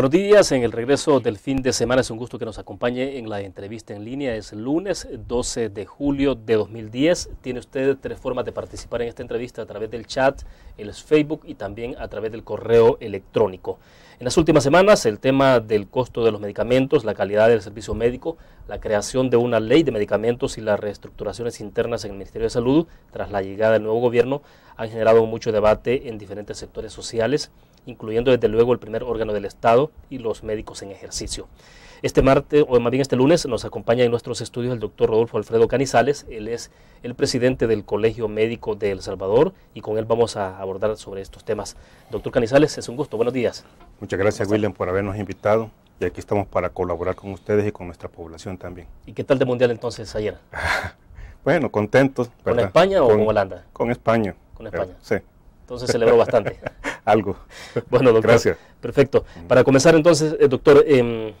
Buenos días, en el regreso del fin de semana es un gusto que nos acompañe en la entrevista en línea. Es lunes 12 de julio de 2010. Tiene usted tres formas de participar en esta entrevista a través del chat, el Facebook y también a través del correo electrónico. En las últimas semanas, el tema del costo de los medicamentos, la calidad del servicio médico, la creación de una ley de medicamentos y las reestructuraciones internas en el Ministerio de Salud tras la llegada del nuevo gobierno han generado mucho debate en diferentes sectores sociales incluyendo desde luego el primer órgano del Estado y los médicos en ejercicio. Este martes, o más bien este lunes, nos acompaña en nuestros estudios el doctor Rodolfo Alfredo Canizales. Él es el presidente del Colegio Médico de El Salvador y con él vamos a abordar sobre estos temas. Doctor Canizales, es un gusto. Buenos días. Muchas gracias, William, por habernos invitado. Y aquí estamos para colaborar con ustedes y con nuestra población también. ¿Y qué tal de mundial entonces ayer? bueno, contentos. ¿Con España o con, Holanda? Con España. Con España. sí. Entonces celebró bastante. Algo. Bueno, doctor. Gracias. Perfecto. Mm. Para comenzar entonces, eh, doctor, em,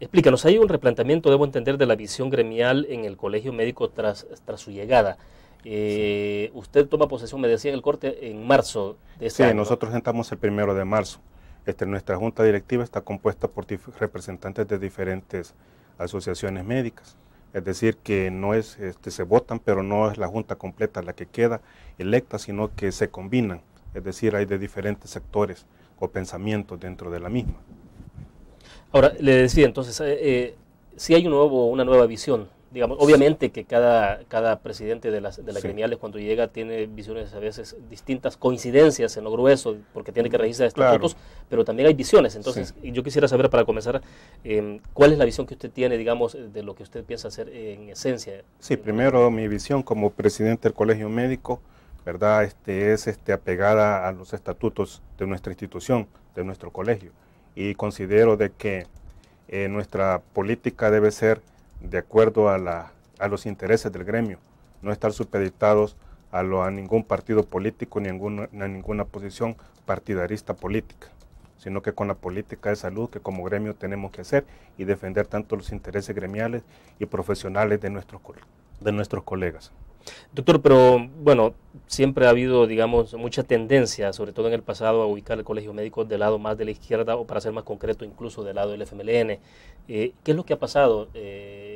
explícanos, hay un replanteamiento, debo entender, de la visión gremial en el colegio médico tras, su llegada. Eh, usted toma posesión, me decía, en el corte en marzo de este año. Sí, nosotros entramos el primero de marzo. Este, nuestra junta directiva está compuesta por representantes de diferentes asociaciones médicas es decir, que no es, este, se votan, pero no es la Junta completa la que queda electa, sino que se combinan, es decir, hay de diferentes sectores o pensamientos dentro de la misma. Ahora, le decía entonces, eh, eh, si hay un nuevo, una nueva visión digamos, obviamente que cada, cada presidente de, las, de la gremiales cuando llega tiene visiones a veces distintas, coincidencias en lo grueso, porque tiene que mm, registrar estatutos, pero también hay visiones. Entonces, yo quisiera saber para comenzar, em, ¿cuál es la visión que usted tiene, digamos, de lo que usted piensa hacer en esencia? Sí, primero mi visión como presidente del Colegio Médico, ¿verdad? Este, es este, apegada a los estatutos de nuestra institución, de nuestro colegio. Y considero de que eh, nuestra política debe ser de acuerdo a, la, a los intereses del gremio, no estar supeditados a, lo, a ningún partido político ni a ninguna, ninguna posición partidarista política sino que con la política de salud que como gremio tenemos que hacer y defender tanto los intereses gremiales y profesionales de nuestros, de nuestros colegas. Doctor, pero bueno, siempre ha habido, digamos, mucha tendencia, sobre todo en el pasado, a ubicar el colegio médico del lado más de la izquierda, o para ser más concreto, incluso del lado del FMLN. Eh, ¿Qué es lo que ha pasado? Eh,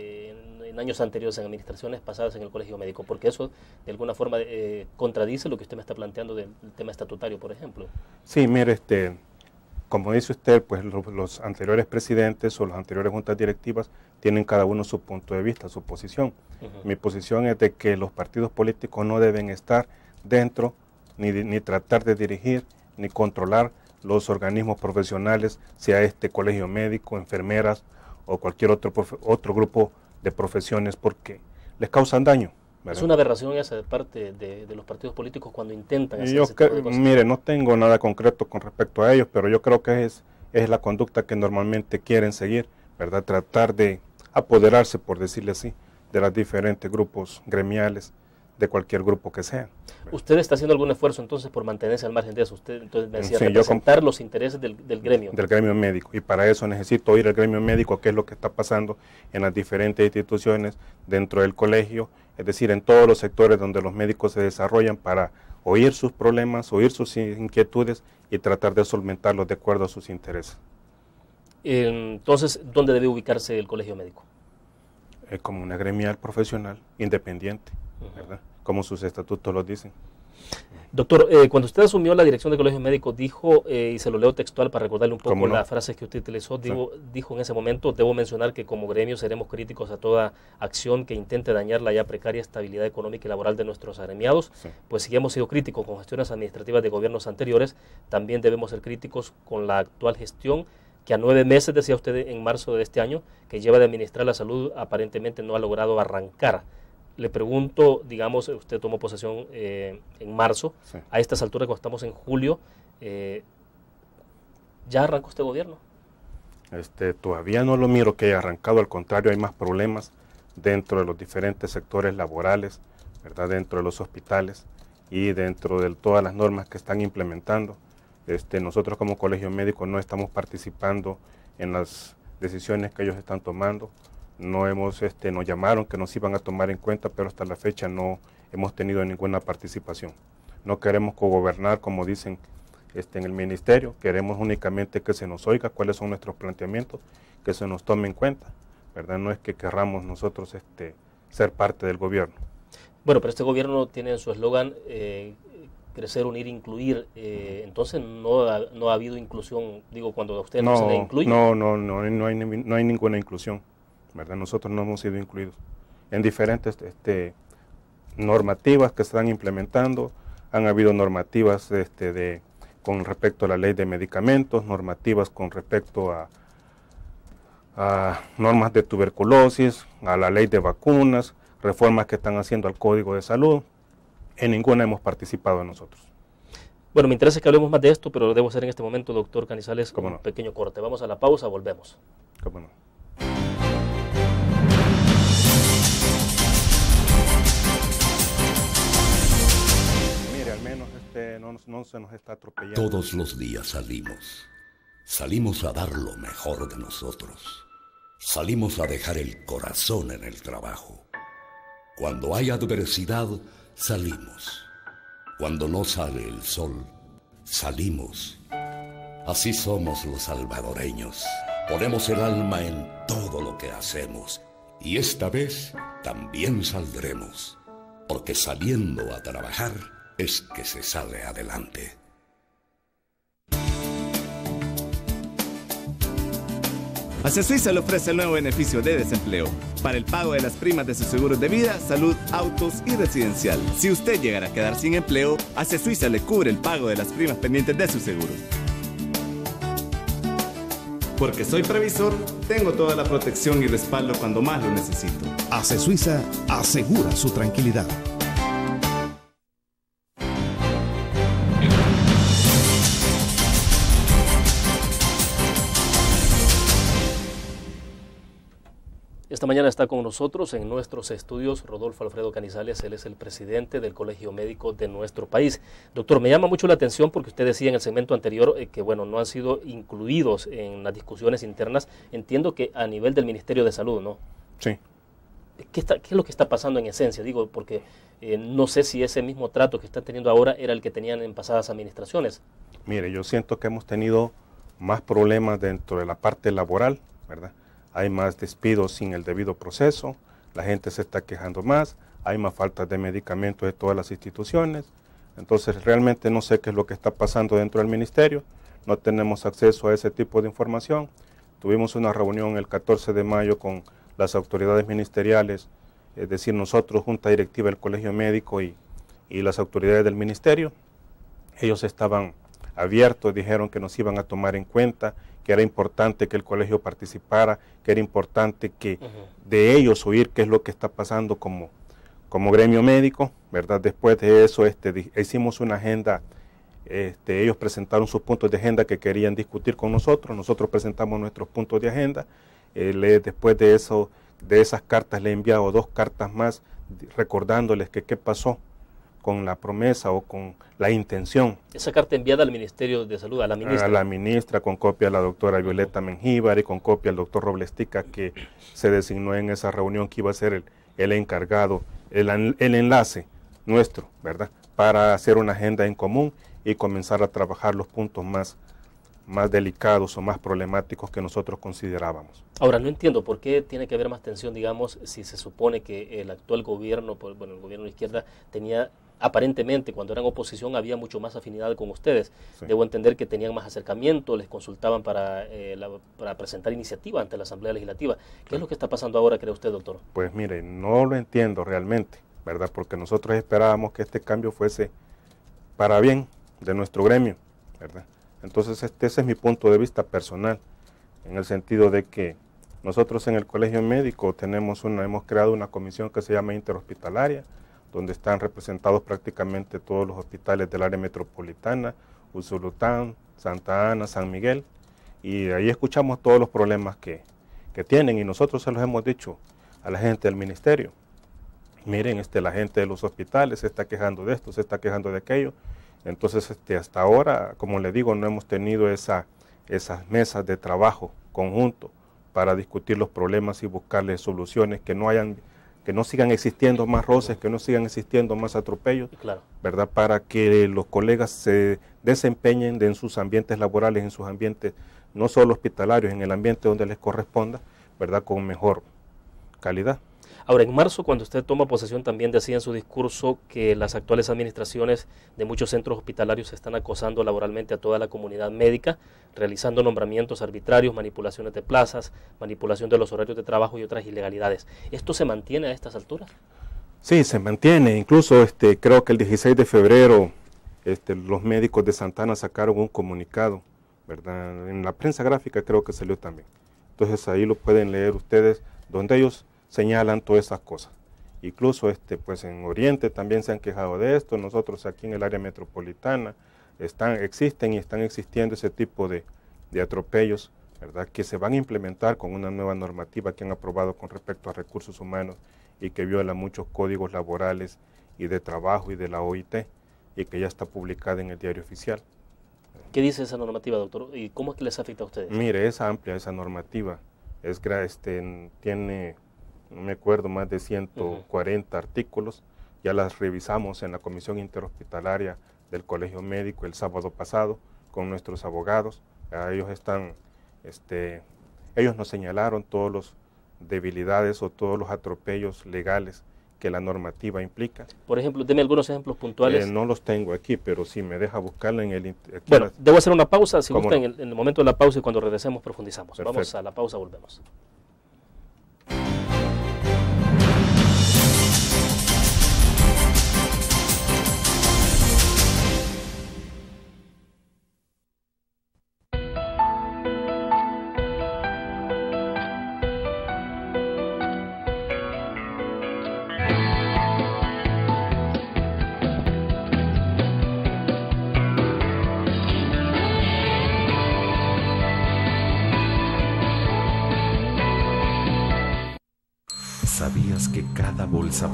en años anteriores, en administraciones pasadas en el Colegio Médico, porque eso de alguna forma eh, contradice lo que usted me está planteando del, tema estatutario, por ejemplo. Sí, mire, este, como dice usted, pues los anteriores presidentes o las anteriores juntas directivas tienen cada uno su punto de vista, su posición. Mi posición es de que los partidos políticos no deben estar dentro ni, ni tratar de dirigir ni controlar los organismos profesionales, sea este colegio médico, enfermeras o cualquier otro, otro grupo de profesiones porque les causan daño. Es una aberración esa de parte de, los partidos políticos cuando intentan hacer cosas. Mire, no tengo nada concreto con respecto a ellos, pero yo creo que es, es la conducta que normalmente quieren seguir, ¿verdad? Tratar de apoderarse, por decirle así, de los diferentes grupos gremiales de cualquier grupo que sea. ¿Usted está haciendo algún esfuerzo entonces por mantenerse al margen de eso? Usted entonces me decía representar los intereses del, gremio. Del gremio médico. Y para eso necesito oír al gremio médico, qué es lo que está pasando en las diferentes instituciones dentro del colegio, es decir, en todos los sectores donde los médicos se desarrollan para oír sus problemas, oír sus inquietudes y tratar de solventarlos de acuerdo a sus intereses. Entonces, ¿dónde debe ubicarse el colegio médico? Es como una gremial profesional independiente, ¿verdad? como sus estatutos lo dicen. Doctor, eh, cuando usted asumió la dirección del Colegio Médico, dijo, eh, y se lo leo textual para recordarle un poco las frases que usted utilizó, dijo en ese momento, debo mencionar que como gremio seremos críticos a toda acción que intente dañar la ya precaria estabilidad económica y laboral de nuestros agremiados, pues si hemos sido críticos con gestiones administrativas de gobiernos anteriores, también debemos ser críticos con la actual gestión que a nueve meses, decía usted en marzo de este año, que lleva de administrar la salud, aparentemente no ha logrado arrancar le pregunto, digamos, usted tomó posesión eh, en marzo, a estas alturas cuando estamos en julio, eh, ¿ya arrancó este gobierno? Este, todavía no lo miro que haya arrancado, al contrario, hay más problemas dentro de los diferentes sectores laborales, ¿verdad? dentro de los hospitales y dentro de todas las normas que están implementando. Este, nosotros como colegio médico no estamos participando en las decisiones que ellos están tomando no hemos, este, nos llamaron que nos iban a tomar en cuenta, pero hasta la fecha no hemos tenido ninguna participación. No queremos cogobernar, como dicen este, en el ministerio, queremos únicamente que se nos oiga cuáles son nuestros planteamientos, que se nos tome en cuenta, ¿verdad? No es que querramos nosotros este, ser parte del gobierno. Bueno, pero este gobierno tiene en su eslogan eh, crecer, unir, incluir. Eh, entonces no ha, no ha habido inclusión, digo, cuando a usted no, no se le incluye. No, no, no, no no hay ninguna inclusión. Nosotros no hemos sido incluidos en diferentes este, normativas que se están implementando. Han habido normativas este, con respecto a la ley de medicamentos, normativas con respecto a, normas de tuberculosis, a la ley de vacunas, reformas que están haciendo al Código de Salud. En ninguna hemos participado nosotros. Bueno, me interesa que hablemos más de esto, pero lo debo hacer en este momento, doctor Canizales, un pequeño corte. Vamos a la pausa, volvemos. no? no, no se nos está atropellando. Todos los días salimos. Salimos a dar lo mejor de nosotros. Salimos a dejar el corazón en el trabajo. Cuando hay adversidad, salimos. Cuando no sale el sol, salimos. Así somos los salvadoreños. Ponemos el alma en todo lo que hacemos. Y esta vez también saldremos. Porque saliendo a trabajar, que se sale adelante. Hacia Suiza le ofrece el nuevo beneficio de desempleo para el pago de las primas de sus seguros de vida, salud, autos y residencial. Si usted llegara a quedar sin empleo, Hace Suiza le cubre el pago de las primas pendientes de su seguro. Porque soy previsor, tengo toda la protección y respaldo cuando más lo necesito. Hace Suiza asegura su tranquilidad. Esta mañana está con nosotros en nuestros estudios Rodolfo Alfredo Canizales, él es el presidente del Colegio Médico de nuestro país. Doctor, me llama mucho la atención porque usted decía en el segmento anterior eh, que bueno, no han sido incluidos en las discusiones internas, entiendo que a nivel del Ministerio de Salud, ¿no? Sí. ¿Qué, es lo que está pasando en esencia? Digo, porque eh, no sé si ese mismo trato que están teniendo ahora era el que tenían en pasadas administraciones. Mire, yo siento que hemos tenido más problemas dentro de la parte laboral, ¿verdad? hay más despidos sin el debido proceso, la gente se está quejando más, hay más falta de medicamentos de todas las instituciones. Entonces realmente no sé qué es lo que está pasando dentro del ministerio, no tenemos acceso a ese tipo de información. Tuvimos una reunión el 14 de mayo con las autoridades ministeriales, es decir, nosotros, Junta Directiva del Colegio Médico y, y las autoridades del ministerio. Ellos estaban abiertos, dijeron que nos iban a tomar en cuenta que era importante que el colegio participara, que era importante que de ellos oír qué es lo que está pasando como, como gremio médico, ¿verdad? Después de eso este, hicimos una agenda, este, ellos presentaron sus puntos de agenda que querían discutir con nosotros, nosotros presentamos nuestros puntos de agenda, eh, después de eso, de esas cartas le he enviado dos cartas más recordándoles que qué pasó con la promesa o con la intención. Esa carta enviada al Ministerio de Salud, a la ministra. A la ministra, con copia a la doctora Violeta Mengíbar y con copia al doctor Roblestica, que se designó en esa reunión que iba a ser el, encargado, el, enlace nuestro, ¿verdad? Para hacer una agenda en común y comenzar a trabajar los puntos más, más delicados o más problemáticos que nosotros considerábamos. Ahora, no entiendo por qué tiene que haber más tensión, digamos, si se supone que el actual gobierno, pues, bueno, el gobierno de izquierda, tenía aparentemente cuando eran oposición había mucho más afinidad con ustedes. Debo entender que tenían más acercamiento, les consultaban para, eh, presentar iniciativa ante la Asamblea Legislativa. ¿Qué es lo que está pasando ahora, cree usted, doctor? Pues mire, no lo entiendo realmente, ¿verdad? Porque nosotros esperábamos que este cambio fuese para bien de nuestro gremio, ¿verdad? Entonces, este, ese es mi punto de vista personal, en el sentido de que nosotros en el Colegio Médico tenemos una, hemos creado una comisión que se llama interhospitalaria, donde están representados prácticamente todos los hospitales del área metropolitana, Usulután, Santa Ana, San Miguel, y ahí escuchamos todos los problemas que, tienen y nosotros se los hemos dicho a la gente del ministerio. Miren, este, la gente de los hospitales se está quejando de esto, se está quejando de aquello. Entonces, este, hasta ahora, como le digo, no hemos tenido esa, esas mesas de trabajo conjunto para discutir los problemas y buscarles soluciones que no hayan que no sigan existiendo más roces, que no sigan existiendo más atropellos, claro. ¿verdad? Para que los colegas se desempeñen en sus ambientes laborales, en sus ambientes no solo hospitalarios, en el ambiente donde les corresponda, ¿verdad? Con mejor calidad. Ahora, en marzo, cuando usted toma posesión, también decía en su discurso que las actuales administraciones de muchos centros hospitalarios están acosando laboralmente a toda la comunidad médica, realizando nombramientos arbitrarios, manipulaciones de plazas, manipulación de los horarios de trabajo y otras ilegalidades. ¿Esto se mantiene a estas alturas? Sí, se mantiene. Incluso este, creo que el 16 de febrero este, los médicos de Santana sacaron un comunicado, ¿verdad? En la prensa gráfica creo que salió también. Entonces ahí lo pueden leer ustedes, donde ellos señalan todas esas cosas. Incluso este, pues en Oriente también se han quejado de esto, nosotros aquí en el área metropolitana están, existen y están existiendo ese tipo de, atropellos, ¿verdad? Que se van a implementar con una nueva normativa que han aprobado con respecto a recursos humanos y que viola muchos códigos laborales y de trabajo y de la OIT y que ya está publicada en el diario oficial. ¿Qué dice esa normativa, doctor? ¿Y cómo es que les afecta a ustedes? Mire, es amplia esa normativa. Es, este, tiene no me acuerdo, más de 140 artículos. Ya las revisamos en la Comisión Interhospitalaria del Colegio Médico el sábado pasado con nuestros abogados. ellos están, este, ellos nos señalaron todas las debilidades o todos los atropellos legales que la normativa implica. Por ejemplo, tiene algunos ejemplos puntuales. Eh, no los tengo aquí, pero si me deja buscarlo en el... bueno, debo hacer una pausa, si gustan, en, el, en, el, momento de la pausa y cuando regresemos profundizamos. Vamos a la pausa, volvemos.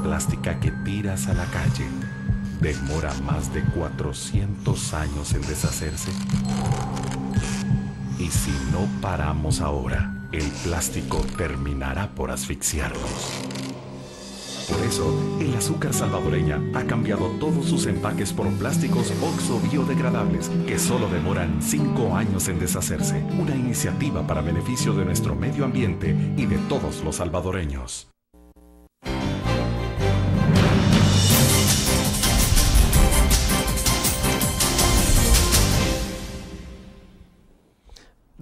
plástica que tiras a la calle demora más de 400 años en deshacerse? Y si no paramos ahora, el plástico terminará por asfixiarnos. Por eso, el azúcar salvadoreña ha cambiado todos sus empaques por plásticos oxo biodegradables que solo demoran 5 años en deshacerse. Una iniciativa para beneficio de nuestro medio ambiente y de todos los salvadoreños.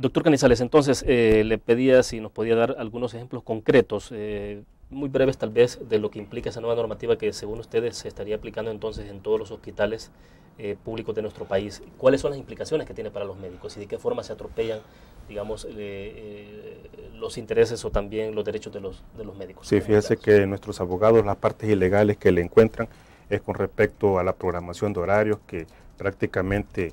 Doctor Canizales, entonces eh, le pedía si nos podía dar algunos ejemplos concretos, eh, muy breves tal vez, de lo que implica esa nueva normativa que según ustedes se estaría aplicando entonces en todos los hospitales eh, públicos de nuestro país. ¿Cuáles son las implicaciones que tiene para los médicos y de qué forma se atropellan, digamos, los intereses o también los derechos de los, de los médicos? Sí, fíjese que nuestros abogados, las partes ilegales que le encuentran es con respecto a la programación de horarios que prácticamente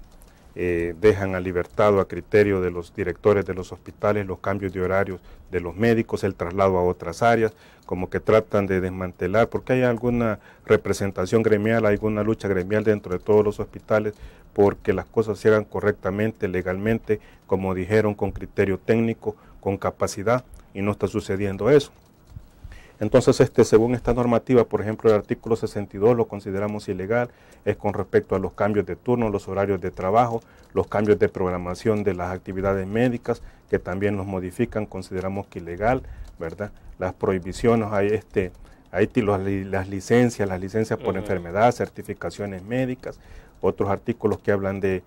eh, dejan a libertad a criterio de los directores de los hospitales los cambios de horarios de los médicos, el traslado a otras áreas, como que tratan de desmantelar, porque hay alguna representación gremial, hay alguna lucha gremial dentro de todos los hospitales, porque las cosas se hagan correctamente, legalmente, como dijeron, con criterio técnico, con capacidad, y no está sucediendo eso. Entonces, este, según esta normativa, por ejemplo, el artículo 62 lo consideramos ilegal, es con respecto a los cambios de turno, los horarios de trabajo, los cambios de programación de las actividades médicas, que también nos modifican, consideramos que ilegal, ¿verdad? Las prohibiciones, hay este, hay las licencias, las licencias por enfermedad, certificaciones médicas, otros artículos que hablan de,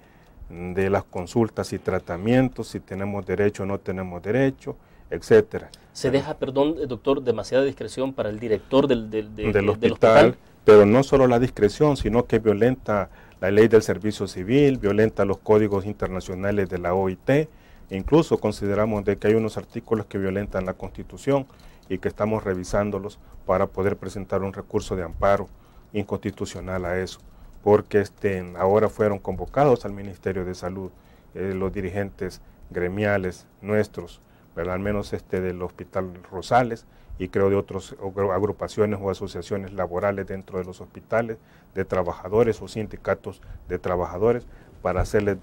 de las consultas y tratamientos, si tenemos derecho o no tenemos derecho, etcétera. Se deja, perdón, eh, doctor, demasiada discreción para el director del, del, hospital, pero no solo la discreción, sino que violenta la ley del servicio civil, violenta los códigos internacionales de la OIT, incluso consideramos que hay unos artículos que violentan la Constitución y que estamos revisándolos para poder presentar un recurso de amparo inconstitucional a eso, porque este, ahora fueron convocados al Ministerio de Salud eh, los dirigentes gremiales nuestros al menos este del Hospital Rosales y creo de otras agrupaciones o asociaciones laborales dentro de los hospitales, de trabajadores o sindicatos de trabajadores, para hacerles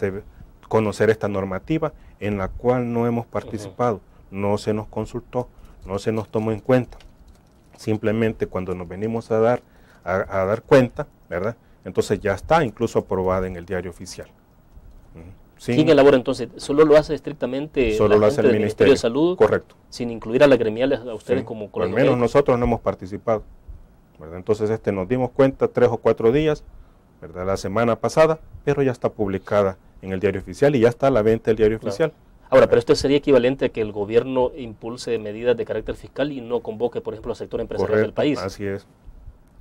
conocer esta normativa en la cual no hemos participado, no se nos consultó, no se nos tomó en cuenta. Simplemente cuando nos venimos a dar, a, dar cuenta, ¿verdad? Entonces ya está incluso aprobada en el diario oficial. ¿Quién elabora entonces? ¿Solo lo hace estrictamente el Ministerio, de Salud? Correcto. Sin incluir a las gremiales, a ustedes como colaboradores. Al menos nosotros no hemos participado. ¿verdad? Entonces este nos dimos cuenta tres o cuatro días, ¿verdad? la semana pasada, pero ya está publicada en el diario oficial y ya está a la venta del diario oficial. Ahora, pero esto sería equivalente a que el gobierno impulse medidas de carácter fiscal y no convoque, por ejemplo, al sector empresarial del país. Así es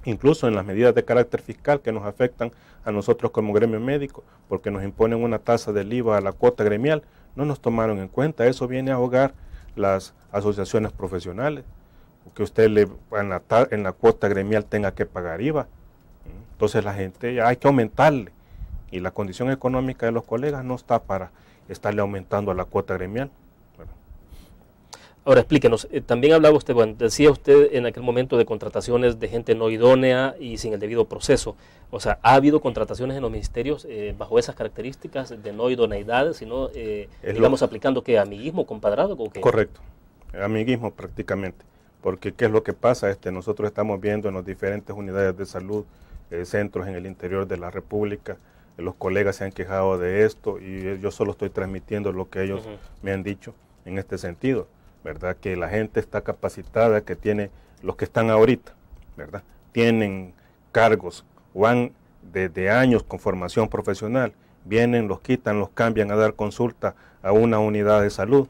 incluso en las medidas de carácter fiscal que nos afectan a nosotros como gremio médico, porque nos imponen una tasa del IVA a la cuota gremial, no nos tomaron en cuenta. Eso viene a ahogar las asociaciones profesionales, que usted le, en, la, en la cuota gremial tenga que pagar IVA. Entonces la gente hay que aumentarle y la condición económica de los colegas no está para estarle aumentando a la cuota gremial. Ahora explíquenos, eh, también hablaba usted, decía usted en aquel momento de contrataciones de gente no idónea y sin el debido proceso. O sea, ¿ha habido contrataciones en los ministerios eh, bajo esas características de no idoneidad, sino, eh, digamos, aplicando que amiguismo, compadrado? Correcto, amiguismo prácticamente. Porque ¿qué es lo que pasa? Este, nosotros estamos viendo en las diferentes unidades de salud, eh, centros en el interior de la República, los colegas se han quejado de esto y yo solo estoy transmitiendo lo que ellos me han dicho en este sentido ¿verdad? Que la gente está capacitada, que tiene los que están ahorita, ¿verdad? Tienen cargos o desde años con formación profesional, vienen, los quitan, los cambian a dar consulta a una unidad de salud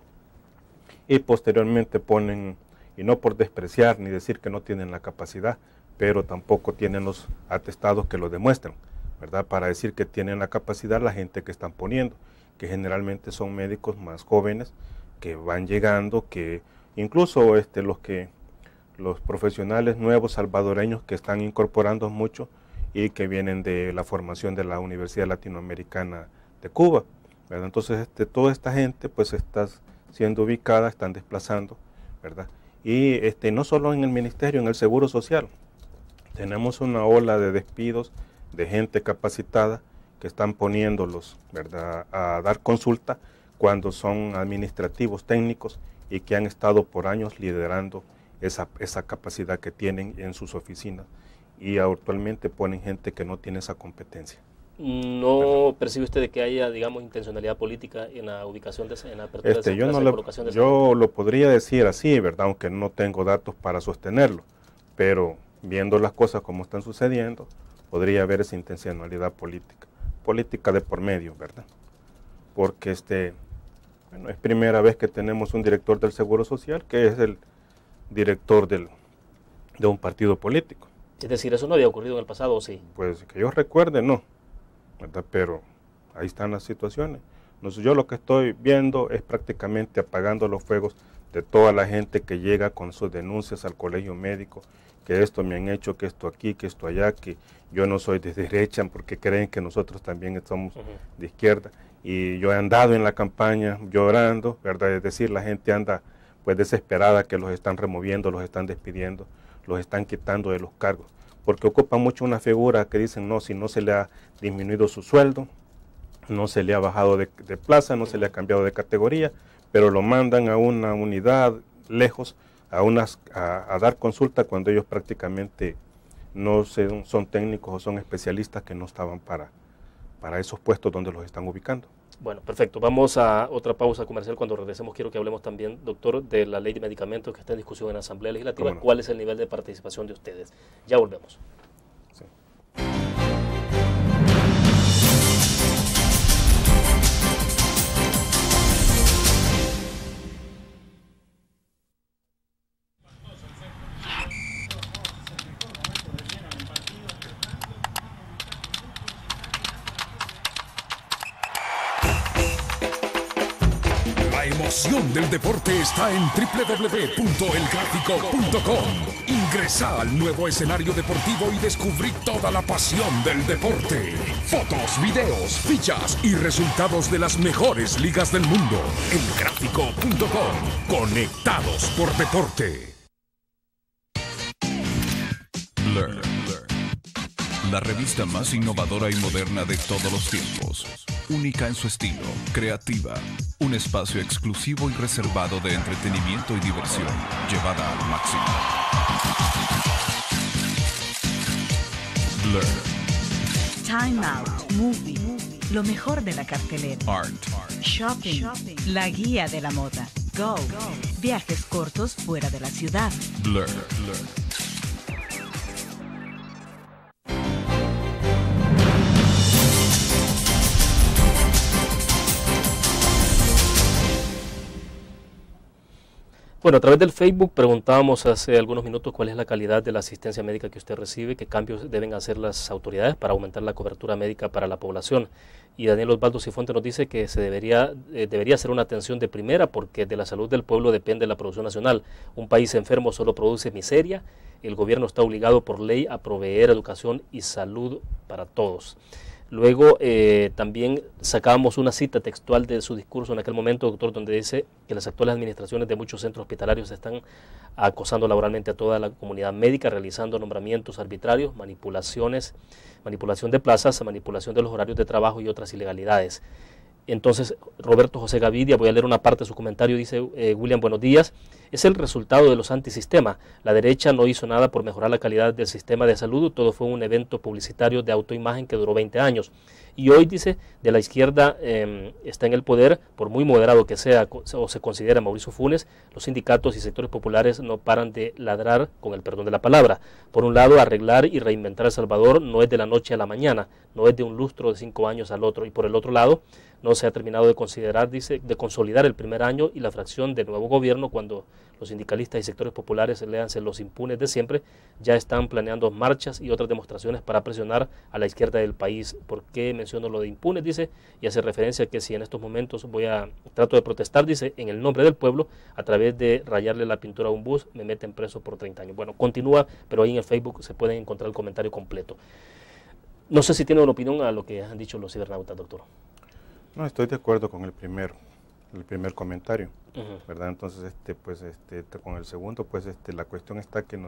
y posteriormente ponen, y no por despreciar ni decir que no tienen la capacidad, pero tampoco tienen los atestados que lo demuestran, ¿verdad? Para decir que tienen la capacidad la gente que están poniendo, que generalmente son médicos más jóvenes, que van llegando, que incluso este, los que los profesionales nuevos salvadoreños que están incorporando mucho y que vienen de la formación de la Universidad Latinoamericana de Cuba. ¿verdad? Entonces, este, toda esta gente pues está siendo ubicada, están desplazando, ¿verdad? Y este, no solo en el ministerio, en el Seguro Social. Tenemos una ola de despidos de gente capacitada que están poniéndolos, ¿verdad?, a dar consulta cuando son administrativos, técnicos y que han estado por años liderando esa, esa capacidad que tienen en sus oficinas y actualmente ponen gente que no tiene esa competencia. ¿No percibe usted de que haya, digamos, intencionalidad política en la ubicación de en la apertura este, yo no Yo lo podría decir así, ¿verdad? Aunque no tengo datos para sostenerlo, pero viendo las cosas como están sucediendo, podría haber esa intencionalidad política, política de por medio, ¿verdad? Porque este, bueno, es primera vez que tenemos un director del Seguro Social que es el director de un partido político. Es decir, eso no había ocurrido en el pasado, ¿o sí? Pues que yo recuerde, no. Pero ahí están las situaciones. Entonces, yo lo que estoy viendo es prácticamente apagando los fuegos de toda la gente que llega con sus denuncias al colegio médico, que esto me han hecho, que esto aquí, que esto allá, que yo no soy de derecha porque creen que nosotros también estamos de izquierda y yo he andado en la campaña llorando, ¿verdad? Es decir, la gente anda pues desesperada que los están removiendo, los están despidiendo, los están quitando de los cargos, porque ocupa mucho una figura que dicen, no, si no se le ha disminuido su sueldo, no se le ha bajado de, plaza, no se le ha cambiado de categoría, pero lo mandan a una unidad lejos a, unas, a, dar consulta cuando ellos prácticamente no son técnicos o son especialistas que no estaban para, para esos puestos donde los están ubicando. Bueno, perfecto. Vamos a otra pausa comercial. Cuando regresemos, quiero que hablemos también, doctor, de la ley de medicamentos que está en discusión en la Asamblea Legislativa. ¿Cuál es el nivel de participación de ustedes? Ya volvemos. está en www.elgráfico.com. Ingresa al nuevo escenario deportivo y descubrí toda la pasión del deporte. Fotos, videos, fichas y resultados de las mejores ligas del mundo. Elgráfico.com. Conectados por deporte. La revista más innovadora y moderna de todos los tiempos única en su estilo, creativa, un espacio exclusivo y reservado de entretenimiento y diversión, llevada al máximo. Blur. Time Out, Movie, lo mejor de la cartelera. Art. Shopping, la guía de la moda. Go, viajes cortos fuera de la ciudad. Blur. Blur. Bueno, a través del Facebook preguntábamos hace algunos minutos cuál es la calidad de la asistencia médica que usted recibe, qué cambios deben hacer las autoridades para aumentar la cobertura médica para la población. Y Daniel Osvaldo Cifuente nos dice que se debería, eh, debería ser una atención de primera porque de la salud del pueblo depende la producción nacional. Un país enfermo solo produce miseria. El gobierno está obligado por ley a proveer educación y salud para todos. Luego eh, también sacábamos una cita textual de su discurso en aquel momento, doctor, donde dice que las actuales administraciones de muchos centros hospitalarios están acosando laboralmente a toda la comunidad médica, realizando nombramientos arbitrarios, manipulaciones, manipulación de plazas, manipulación de los horarios de trabajo y otras ilegalidades. Entonces, Roberto José Gavidia, voy a leer una parte de su comentario, dice eh, William, buenos días. Es el resultado de los antisistemas. La derecha no hizo nada por mejorar la calidad del sistema de salud, todo fue un evento publicitario de autoimagen que duró 20 años. Y hoy, dice, de la izquierda em, está en el poder, por muy moderado que sea o se considera Mauricio Funes, los sindicatos y sectores populares no paran de ladrar, con el perdón de la palabra. Por un lado, arreglar y reinventar El Salvador no es de la noche a la mañana, no es de un lustro de cinco años al otro. Y por el otro lado, no se ha terminado de considerar, dice, de consolidar el primer año y la fracción del nuevo gobierno cuando los sindicalistas y sectores populares, léanse los impunes de siempre, ya están planeando marchas y otras demostraciones para presionar a la izquierda del país. ¿Por qué menciono lo de impunes? Dice, y hace referencia a que si en estos momentos voy a, trato de protestar, dice, en el nombre del pueblo, a través de rayarle la pintura a un bus, me meten preso por 30 años. Bueno, continúa, pero ahí en el Facebook se pueden encontrar el comentario completo. No sé si tiene una opinión a lo que han dicho los cibernautas, doctor. No, estoy de acuerdo con el primero, el primer comentario, ¿verdad? Entonces, este, pues, este, con el segundo, pues, este, la cuestión está que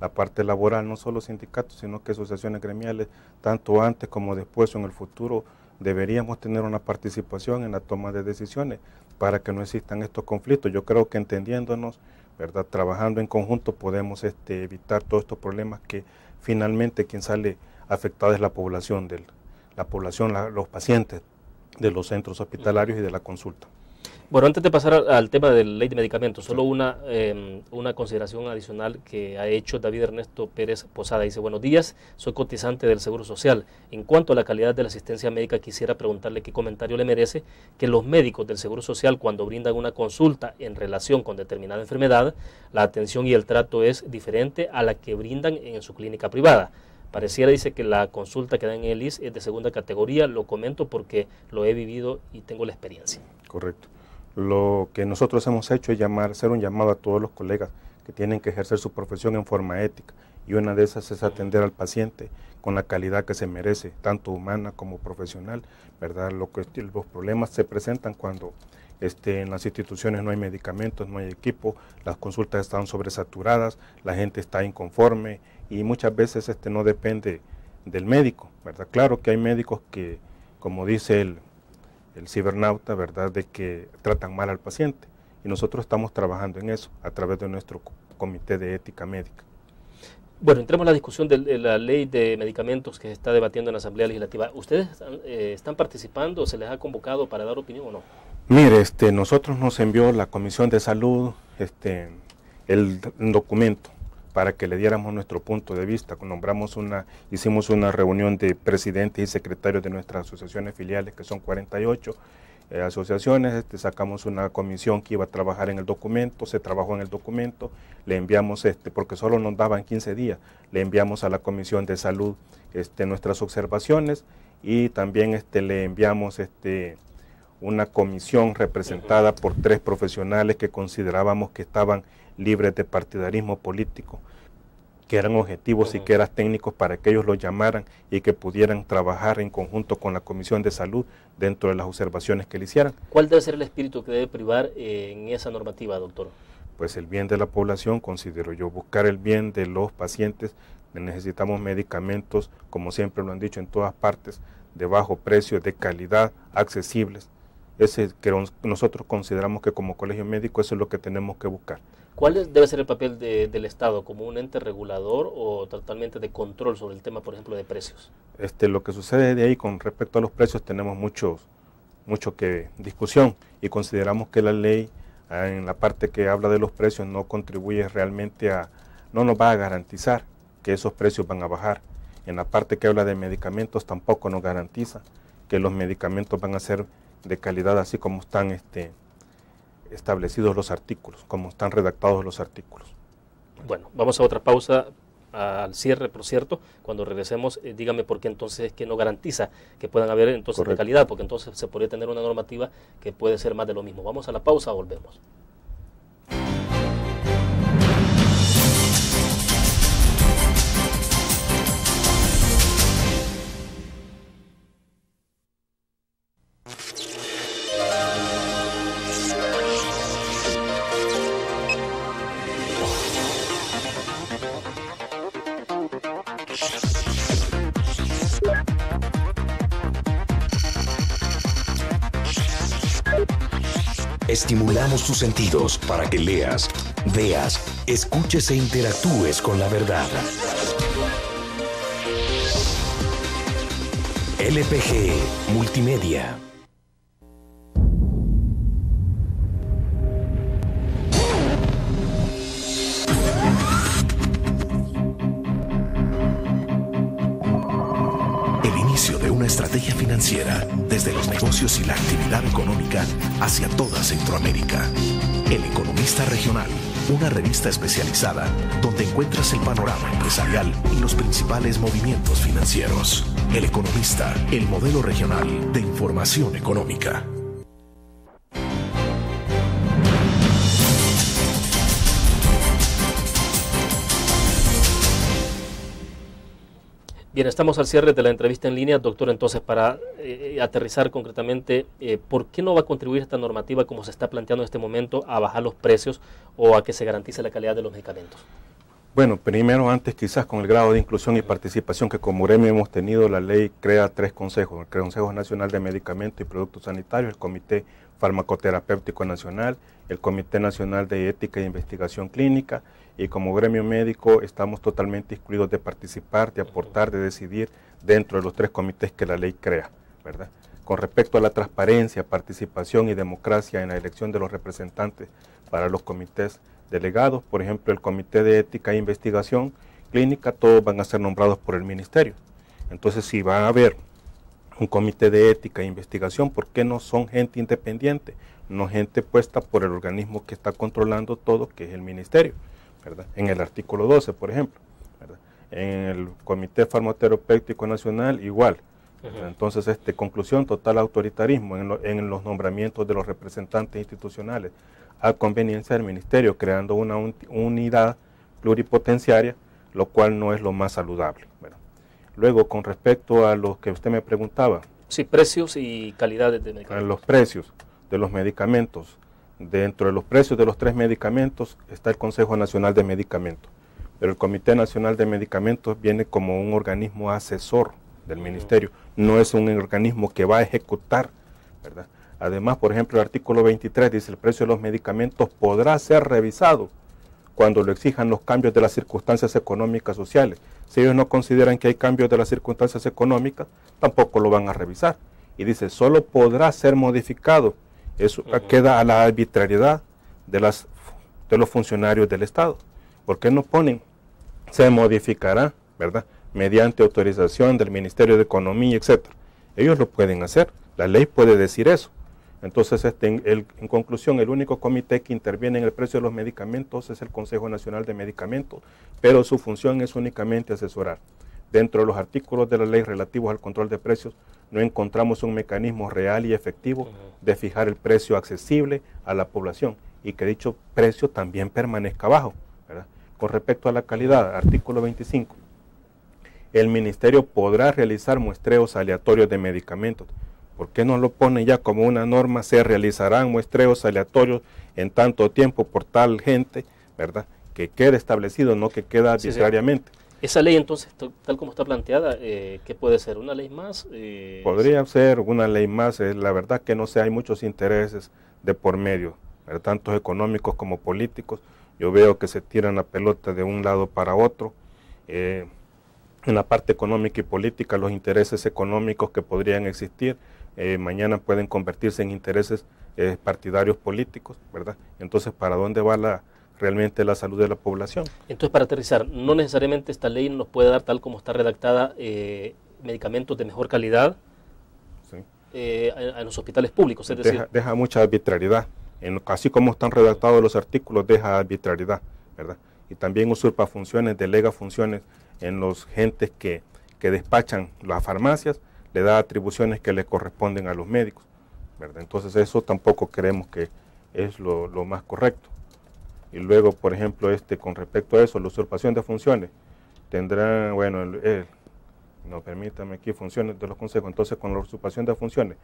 la parte laboral, no solo sindicatos, sino que asociaciones gremiales, tanto antes como después o en el futuro, deberíamos tener una participación en la toma de decisiones para que no existan estos conflictos. Yo creo que entendiéndonos, ¿verdad? Trabajando en conjunto podemos este, evitar todos estos problemas que finalmente quien sale afectado es la población, del, la población, los pacientes, de los centros hospitalarios y de la consulta. Bueno, antes de pasar al tema de la ley de medicamentos, solo una, em, una consideración adicional que ha hecho David Ernesto Pérez Posada. Dice, buenos días, soy cotizante del Seguro Social. En cuanto a la calidad de la asistencia médica, quisiera preguntarle qué comentario le merece que los médicos del Seguro Social, cuando brindan una consulta en relación con determinada enfermedad, la atención y el trato es diferente a la que brindan en su clínica privada. Pareciera, dice, que la consulta que dan en el IS es de segunda categoría. Lo comento porque lo he vivido y tengo la experiencia. Correcto. Lo que nosotros hemos hecho es llamar, hacer un llamado a todos los colegas que tienen que ejercer su profesión en forma ética. Y una de esas es atender al paciente con la calidad que se merece, tanto humana como profesional, ¿verdad? Lo que, los problemas se presentan cuando este, en las instituciones no hay medicamentos, no hay equipo, las consultas están sobresaturadas, la gente está inconforme y muchas veces este, no depende del médico, ¿verdad? Claro que hay médicos que, como dice el, cibernauta, ¿verdad?, de que tratan mal al paciente y nosotros estamos trabajando en eso a través de nuestro comité de ética médica. Bueno, entremos a la discusión de la ley de medicamentos que se está debatiendo en la Asamblea Legislativa. ¿Ustedes están eh, participando? o ¿Se les ha convocado para dar opinión o no? Mire, este, nosotros nos envió la Comisión de Salud este, el documento para que le diéramos nuestro punto de vista. Nombramos una, hicimos una reunión de presidentes y secretarios de nuestras asociaciones filiales, que son 48 eh, asociaciones, este, sacamos una comisión que iba a trabajar en el documento, se trabajó en el documento, le enviamos, este, porque solo nos daban 15 días, le enviamos a la comisión de salud este, nuestras observaciones y también este, le enviamos este, una comisión representada por tres profesionales que considerábamos que estaban libres de partidarismo político, que eran objetivos y que eran técnicos para que ellos los llamaran y que pudieran trabajar en conjunto con la Comisión de Salud dentro de las observaciones que le hicieran. ¿Cuál debe ser el espíritu que debe privar eh, en esa normativa, doctor? Pues el bien de la población, considero yo, buscar el bien de los pacientes. Necesitamos medicamentos, como siempre lo han dicho en todas partes, de bajo precio, de calidad, accesibles ese que nosotros consideramos que como colegio médico eso es lo que tenemos que buscar. ¿Cuál debe ser el papel del Estado como un ente regulador o totalmente de control sobre el tema, por ejemplo, de precios? Este, lo que sucede de ahí con respecto a los precios tenemos muchos, mucho que discusión y consideramos que la ley ah, en la parte que habla de los precios no contribuye realmente a, no nos va a garantizar que esos precios van a bajar. En la parte que habla de medicamentos tampoco nos garantiza que los medicamentos van a ser de calidad, así como están este, establecidos los artículos, como están redactados los artículos. Bueno, vamos a otra pausa al cierre, por cierto, cuando regresemos, eh, dígame por qué entonces es que no garantiza que puedan haber entonces de calidad, porque entonces se podría tener una normativa que puede ser más de lo mismo. Vamos a la pausa, volvemos. Estimulamos tus sentidos para que leas, veas, escuches e interactúes con la verdad. LPG Multimedia especializada donde encuentras el panorama empresarial y los principales movimientos financieros. El Economista, el modelo regional de información económica. Bien, estamos al cierre de la entrevista en línea. Doctor, entonces, para eh, eh, aterrizar concretamente, eh, ¿por qué no va a contribuir esta normativa como se está planteando en este momento a bajar los precios o a que se garantice la calidad de los medicamentos? Bueno, primero, antes quizás con el grado de inclusión y participación que como gremio hemos tenido, la ley crea tres consejos, el Consejo Nacional de Medicamentos y Productos Sanitarios, el Comité Farmacoterapéutico Nacional, el Comité Nacional de Ética e Investigación Clínica y como gremio médico estamos totalmente excluidos de participar, de aportar, de decidir dentro de los tres comités que la ley crea, ¿verdad? Con respecto a la transparencia, participación y democracia en la elección de los representantes para los comités delegados, por ejemplo, el Comité de Ética e Investigación Clínica, todos van a ser nombrados por el Ministerio. Entonces, si va a haber un comité de ética e investigación, ¿por qué no son gente independiente? No gente puesta por el organismo que está controlando todo, que es el Ministerio. En el artículo 12, por ejemplo. En el Comité Farmoterapéutico Nacional, igual. Entonces, este, conclusión, total autoritarismo en, los nombramientos de los representantes institucionales a conveniencia del ministerio, creando una unidad pluripotenciaria, lo cual no es lo más saludable. Luego, con respecto a lo que usted me preguntaba. Sí, precios y calidades de medicamentos. Los precios de los medicamentos. Dentro de los precios de los tres medicamentos está el Consejo Nacional de Medicamentos, pero el Comité Nacional de Medicamentos viene como un organismo asesor del ministerio, no es un organismo que va a ejecutar, ¿verdad? Además, por ejemplo, el artículo 23 dice el precio de los medicamentos podrá ser revisado cuando lo exijan los cambios de las circunstancias económicas sociales. Si ellos no consideran que hay cambios de las circunstancias económicas, tampoco lo van a revisar. Y dice, solo podrá ser modificado eso queda a la arbitrariedad de, las, de los funcionarios del Estado. porque no ponen? Se modificará, ¿verdad? Mediante autorización del Ministerio de Economía, etc. Ellos lo pueden hacer. La ley puede decir eso. Entonces, este, en, conclusión, el único comité que interviene en el precio de los medicamentos es el Consejo Nacional de Medicamentos, pero su función es únicamente asesorar. Dentro de los artículos de la ley relativos al control de precios, no encontramos un mecanismo real y efectivo de fijar el precio accesible a la población y que dicho precio también permanezca bajo. Con respecto a la calidad, artículo 25, el Ministerio podrá realizar muestreos aleatorios de medicamentos. ¿Por qué no lo pone ya como una norma? Se realizarán muestreos aleatorios en tanto tiempo por tal gente, ¿verdad? Que quede establecido, no que queda arbitrariamente. Esa ley entonces, tal como está planteada, eh, ¿qué puede ser? ¿Una ley más? Eh, Podría ser una ley más. Eh, la verdad que no sé, hay muchos intereses de por medio, tantos económicos como políticos. Yo veo que se tiran la pelota de un lado para otro. en la parte económica y política, los intereses económicos que podrían existir mañana pueden convertirse en intereses partidarios políticos, ¿verdad? Entonces, ¿para dónde va la, realmente la salud de la población. Entonces, para aterrizar, no necesariamente esta ley nos puede dar, tal como está redactada, eh, medicamentos de mejor calidad en eh, los hospitales públicos. Es deja, decir, deja mucha arbitrariedad. En, así como están redactados los artículos, deja arbitrariedad, ¿verdad? Y también usurpa funciones, delega funciones en los gentes que, despachan las farmacias, le da atribuciones que le corresponden a los médicos, ¿verdad? Entonces eso tampoco creemos que es lo más correcto. Y luego, por ejemplo, este, con respecto a eso, la usurpación de funciones, tendrán, bueno, no permítame aquí, funciones de los consejos. Entonces, con la usurpación de funciones,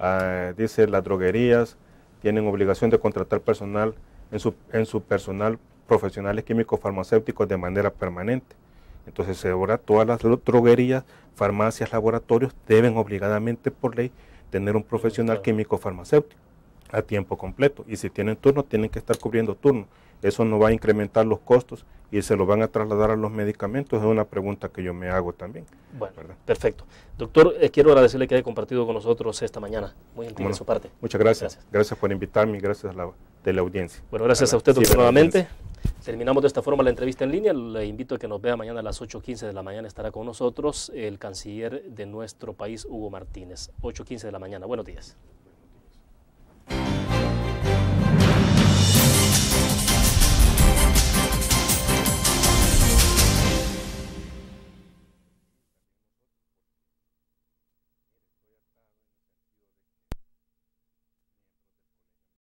ah, dice, las droguerías tienen obligación de contratar personal en su, en su personal profesionales químicos farmacéuticos de manera permanente. Entonces, ahora todas las droguerías, farmacias, laboratorios deben obligadamente por ley tener un profesional químico farmacéutico a tiempo completo. Y si tienen turno, tienen que estar cubriendo turno. Eso no va a incrementar los costos y se lo van a trasladar a los medicamentos. Es una pregunta que yo me hago también. Bueno, perfecto. Doctor, eh, quiero agradecerle que haya compartido con nosotros esta mañana. Muy gentil su parte. Muchas gracias. gracias. por invitarme y gracias a la, de la audiencia. Bueno, gracias a, usted, doctor, nuevamente. Terminamos de esta forma la entrevista en línea. Le invito a que nos vea mañana a las 8.15 de la mañana. Estará con nosotros el canciller de nuestro país, Hugo Martínez. 8.15 de la mañana. Buenos días.